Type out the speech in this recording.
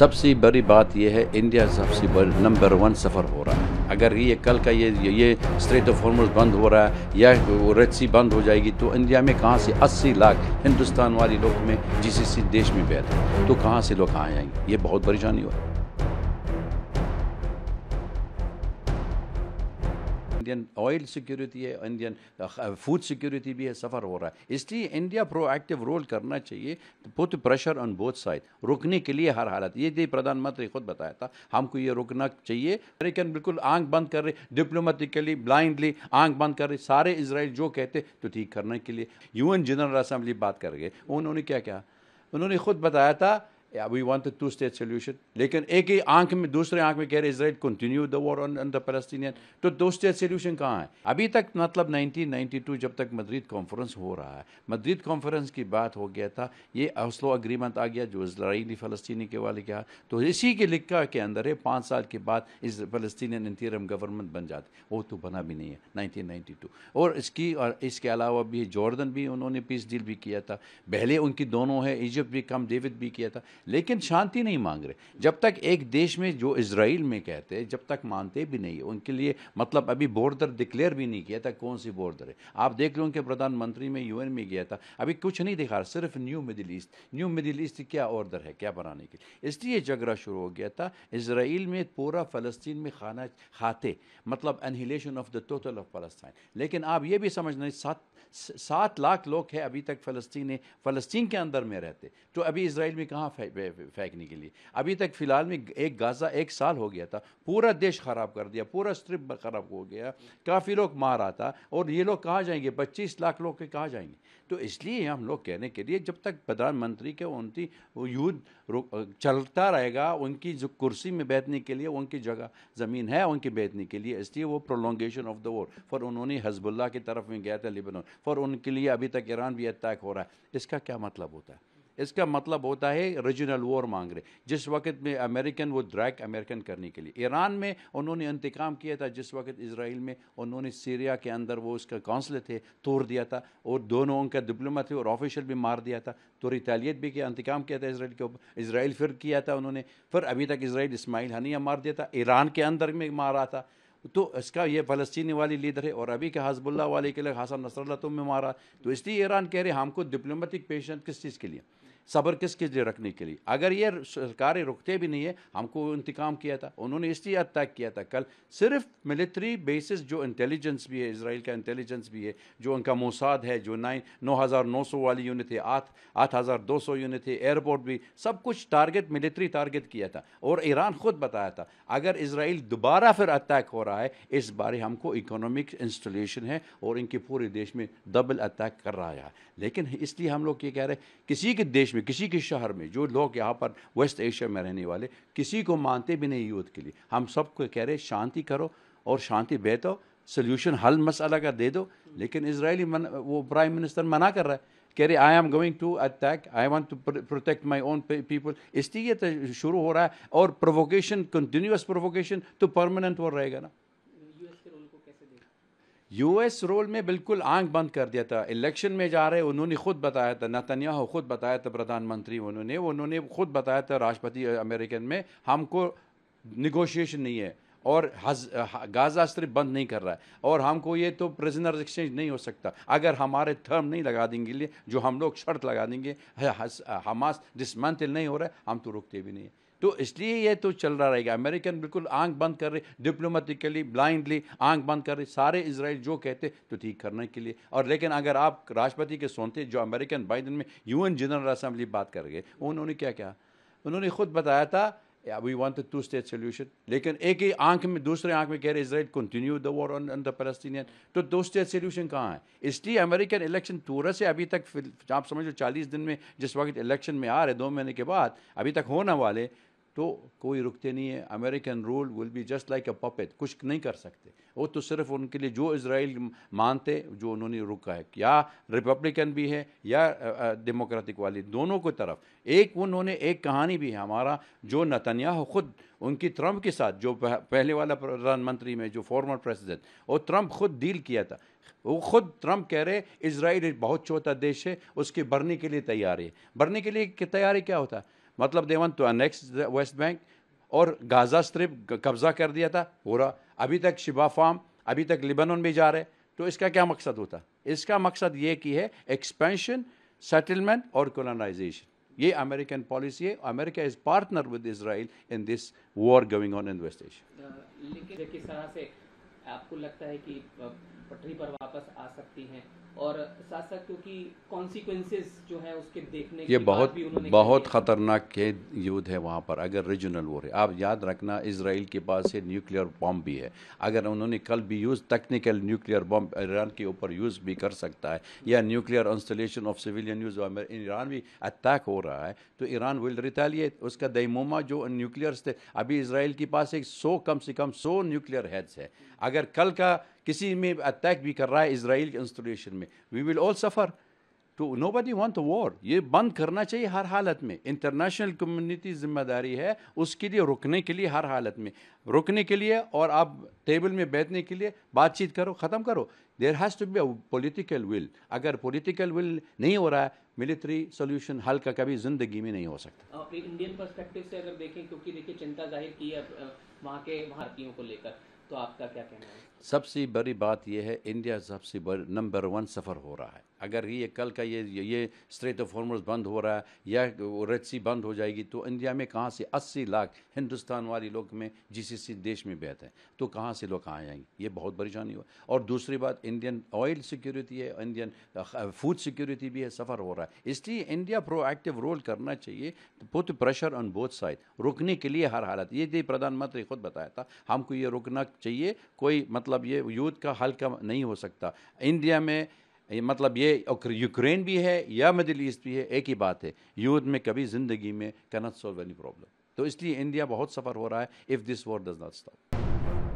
سب سے بڑی بات یہ ہے انڈیا سب سے بڑی نمبر ون سفر ہو رہا ہے اگر یہ کل کا یہ یہ اسٹریٹ فارملس بند ہو رہا ہے یا سی بند ہو جائے گی تو انڈیا میں کہاں سے اسی لاکھ ہندوستان والے لوگ میں جس جی دیش میں بیٹھے ہیں تو کہاں سے لوگ کہاں آئیں گے یہ بہت پریشانی ہے انڈین آئل سیکیورٹی ہے انڈین فوڈ سیکیورٹی بھی ہے سفر ہو رہا ہے اس لیے انڈیا پرو ایکٹیو رول کرنا چاہیے put pressure on both side رکنے کے لیے ہر حالت یہ دے پردھان منتری خود بتایا تھا ہم کو یہ رکنا چاہیے امریکن بالکل آنکھ بند کر رہے ڈپلومیٹیکلی بلائنڈلی آنکھ بند کر رہے سارے اسرائیل جو کہتے تو ٹھیک کرنے کے لیے یو این جنرل اسمبلی بات کر گئے انہوں نے کیا کیا انہوں نے خود بتایا تھا we want two state solution لیکن ایک ہی آنکھ میں دوسرے آنکھ میں کہہ رہے اسرائیل کنٹینیو دا وار آن دا فلسطینین تو دو اسٹیٹ سلیوشن کہاں ہے ابھی تک مطلب نائنٹین نائنٹی ٹو جب تک مدرید کانفرنس ہو رہا ہے مدرید کانفرنس کی بات ہو گیا تھا یہ حوصلہ اگریمنٹ آ گیا جو اسرائیلی فلسطینی کے والے کیا ہاں. تو اسی کے لکھا کے اندر ہے پانچ سال کے بعد اس فلسطینین انتیرم گورنمنٹ بن جاتے وہ تو بنا بھی نہیں ہے نائنٹین نائنٹی ٹو اور اس کی اور اس کے علاوہ بھی جوردن بھی انہوں نے پیس ڈیل بھی کیا تھا پہلے ان کی دونوں ہے ایجپٹ بھی کم ڈیوڈ بھی کیا تھا لیکن شانتی نہیں مانگ رہے جب تک ایک دیش میں جو اسرائیل میں کہتے جب تک مانتے بھی نہیں ان کے لیے مطلب ابھی بورڈر ڈکلیئر بھی نہیں کیا تھا کون سی بورڈر ہے آپ دیکھ لو کہ پردھان منتری میں یو این میں گیا تھا ابھی کچھ نہیں دکھا رہا صرف new Middle East new Middle East کیا آرڈر ہے کیا بنانے لیے اس لیے جھگڑا شروع ہو گیا تھا اسرائیل میں پورا فلسطین میں کھانا کھاتے مطلب inhalation of the total of فلسطین لیکن آپ یہ بھی سمجھ رہے سات سات لاکھ لوگ ہیں ابھی تک فلسطین فلسطین کے اندر میں رہتے تو ابھی اسرائیل میں کہاں پھینکنے کے لیے ابھی تک فی الحال میں ایک غازہ ایک سال ہو گیا تھا پورا دیش خراب کر دیا پورا اسٹرپ خراب ہو گیا کافی لوگ مار آتا اور یہ لوگ کہاں جائیں گے پچیس لاکھ لوگ کے کہاں جائیں گے تو اس لیے ہم لوگ کہنے کے لیے جب تک پردھان منتری کے انتی یوتھ چلتا رہے گا ان کی جو کرسی میں بیٹھنے کے لیے ان کی جگہ زمین ہے ان کے بیٹھنے کے لیے اس لیے وہ پرولونگیشن آف دا وار فور انہوں نے حزب اللہ کی طرف میں گیا تھا لبنان فور ان کے لیے ابھی تک ایران بھی اٹیک ہو رہا ہے اس کا کیا مطلب ہوتا ہے اس کا مطلب ہوتا ہے ریجنل وار مانگ رہے جس وقت میں امریکن وہ ڈریک امریکن کرنے کے لیے ایران میں انہوں نے انتقام کیا تھا جس وقت اسرائیل میں انہوں نے سیریا کے اندر وہ اس کا کونسل تھے توڑ دیا تھا اور دونوں ان کا ڈپلوما تھے اور آفیشل بھی مار دیا تھا تو ریتالیت بھی کیا انتقام کیا تھا اسرائیل کے اوپر اسرائیل پھر کیا تھا انہوں نے پھر ابھی تک اسرائیل اسماعیل ہنیہ مار دیا تھا ایران کے اندر میں مارا تھا تو اس کا یہ فلسطینی والی لیڈر ہے اور ابھی کہ حزب اللہ والے کے لئے حسن نصر اللہ تم میں مارا تو اس لیے ایران کہہ رہے ہم کو ڈپلومیٹک پیشن کس چیز کے لیے صبر کس کے لیے رکھنے کے لیے اگر یہ سرکاریں رکتے بھی نہیں ہے ہم کو انتقام کیا تھا انہوں نے اس لیے اٹیک کیا تھا کل صرف ملٹری بیسس جو انٹیلیجنس بھی ہے اسرائیل کا انٹیلیجنس بھی ہے جو ان کا موساد ہے جو نائن نو ہزار نو سو والی یونٹ تھے آٹھ آٹھ ہزار دو سو یونٹ تھے ایئرپورٹ بھی سب کچھ ٹارگیٹ ملٹری ٹارگیٹ کیا تھا اور ایران خود بتایا تھا اگر اسرائیل دوبارہ پھر اٹیک ہو رہا ہے اس بارے ہم کو اکنامک انسٹالیشن ہے اور ان کے پورے دیش میں ڈبل اٹیک کر رہا ہے لیکن اس لیے ہم لوگ یہ کہہ رہے ہیں کسی کے دیش دیش میں کسی کے شہر میں جو لوگ یہاں پر ویسٹ ایشیا میں رہنے والے کسی کو مانتے بھی نہیں یوتھ کے لیے ہم سب کو کہہ رہے شانتی کرو اور شانتی بیٹھو سلیوشن حل مسئلہ کا دے دو لیکن اسرائیلی وہ پرائم منسٹر منع کر رہا ہے کہہ رہے I am going to attack I want to protect my own people اس لیے تو شروع ہو رہا ہے اور پرووکیشن کنٹینیوس پرووکیشن تو پرماننٹ وہ رہے گا نا یو ایس رول میں بالکل آنکھ بند کر دیا تھا الیکشن میں جا رہے انہوں نے خود بتایا تھا نتنیا ہو خود بتایا تھا پردھان منتری انہوں نے انہوں نے خود بتایا تھا راشٹرپتی امریکن میں ہم کو نگوشیشن نہیں ہے اور غازہ صرف بند نہیں کر رہا ہے اور ہم کو یہ تو پریزنر ایکسچینج نہیں ہو سکتا اگر ہمارے تھرم نہیں لگا دیں گے جو ہم لوگ شرط لگا دیں گے حماس ڈسمینٹل نہیں ہو رہا ہے ہم تو رکتے بھی نہیں ہیں تو اس لیے یہ تو چل رہا رہے گا امریکن بالکل آنکھ بند کر رہے ڈپلومٹیکلی بلائنڈلی آنکھ بند کر رہے سارے اسرائیل جو کہتے تو ٹھیک کرنے کے لیے اور لیکن اگر آپ راشٹرپتی کے سونتے جو امریکن بائیڈن میں یو این جنرل اسمبلی بات کر گئے انہوں نے کیا کیا انہوں نے خود بتایا تھا we want two state solution لیکن ایک ہی آنکھ میں دوسرے آنکھ میں کہہ رہے اسرائیل کنٹینیو دا وار آن دا فلسطینی تو دو اسٹیٹ سلیوشن کہاں ہے اس لیے امریکن الیکشن تورا سے ابھی تک آپ سمجھو چالیس دن میں جس وقت الیکشن میں آ رہے دو مہینے کے بعد ابھی تک ہونے والے تو کوئی رکتے نہیں ہے American role will be just like a puppet کچھ نہیں کر سکتے وہ تو صرف ان کے لیے جو اسرائیل مانتے جو انہوں نے رکا ہے یا ریپبلکن بھی ہے یا ڈیموکریٹک والی دونوں کو طرف ایک انہوں نے ایک کہانی بھی ہے ہمارا جو نتنیاہ خود ان کی ٹرمپ کے ساتھ جو پہلے والا پردھان منتری میں جو فارمر پریسیڈنٹ وہ ٹرمپ خود ڈیل کیا تھا وہ خود ٹرمپ کہہ رہے اسرائیل بہت چھوٹا دیش ہے اس کے برنے کے لیے تیاری ہے بھرنے کے لیے تیاری کیا ہوتا ہے مطلب دے ون تو غازہ سٹرپ قبضہ کر دیا تھا ہو رہا ابھی تک شبا فارم ابھی تک لیبنون بھی جا رہے تو اس کا کیا مقصد ہوتا اس کا مقصد یہ کہ ہے ایکسپینشن سیٹلمنٹ اور کولنائزیشن یہ امریکن پالیسی ہے America is partner with Israel in this war going on آپ کو لگتا ہے کہ پٹری پر واپس آ سکتی ہیں اور ساتھ ساتھ کیونکہ کانسیکوینسز جو ہے اس کے دیکھنے یہ بہت بہت خطرناک یود ہے وہاں پر اگر ریجنل آپ یاد رکھنا اسرائیل کے پاس نیوکلیر بم بھی ہے اگر انہوں نے کل بھی یوز تکنیکل نیوکلیر بم ایران کے اوپر یوز بھی کر سکتا ہے یا نیوکلیر انسٹالیشن آف سویلین ایران بھی اٹیک ہو رہا ہے تو ایران ول لیے اس کا دیموما جو نیوکلیئرس تھے ابھی اسرائیل کے پاس ایک سو کم سے کم سو نیوکلیئر ہیڈس ہے اگر کل کا کسی میں اٹیک بھی کر رہا ہے اسرائیل کے انسٹالیشن میں میں وی ول آل سفر تو نو بدی وانٹ وار یہ بند کرنا چاہیے ہر حالت میں انٹرنیشنل کمیونٹی ذمہ داری ہے اس کے لیے رکنے کے لیے ہر حالت میں رکنے کے لیے اور آپ ٹیبل میں بیٹھنے کے لیے بات چیت کرو ختم کرو there has to be a political will اگر پولیٹیکل ول نہیں ہو رہا ہے ملٹری سولوشن حل کا کبھی زندگی میں نہیں ہو سکتا انڈین پرسپیکٹو سے اگر دیکھیں کیونکہ دیکھیں چنتا ظاہر کی ہے وہاں کے بھارتیوں کو لے کر تو آپ کا کیا کہنا ہے سب سے بڑی بات یہ ہے انڈیا سب سے نمبر ون سفر ہو رہا ہے اگر یہ کل کا یہ یہ اسٹریٹ آف فارمرس بند ہو رہا ہے یا ریڈ سی بند ہو جائے گی تو انڈیا میں کہاں سے اسی لاکھ ہندوستان والی لوگ میں جس دیش میں بیت ہیں تو کہاں سے لوگ کہاں جائیں گے یہ بہت پریشانی ہو اور دوسری بات انڈین آئل سیکیورٹی ہے انڈین فوڈ سیکیورٹی بھی ہے سفر ہو رہا ہے اس لیے انڈیا پرو ایکٹیو رول کرنا چاہیے but pressure on both side رکنے کے لیے ہر حالت یہ بھی پردھان منتری خود بتایا تھا ہم کو یہ رکنا چاہیے کوئی مطلب یہ یوتھ کا حل کا نہیں ہو سکتا انڈیا میں مطلب یہ یوکرین بھی ہے یا مدل ایسٹ بھی ہے ایک ہی بات ہے یوتھ میں کبھی زندگی میں کینٹ سولو اینی پرابلم تو اس لیے انڈیا بہت سفر ہو رہا ہے if this war does not stop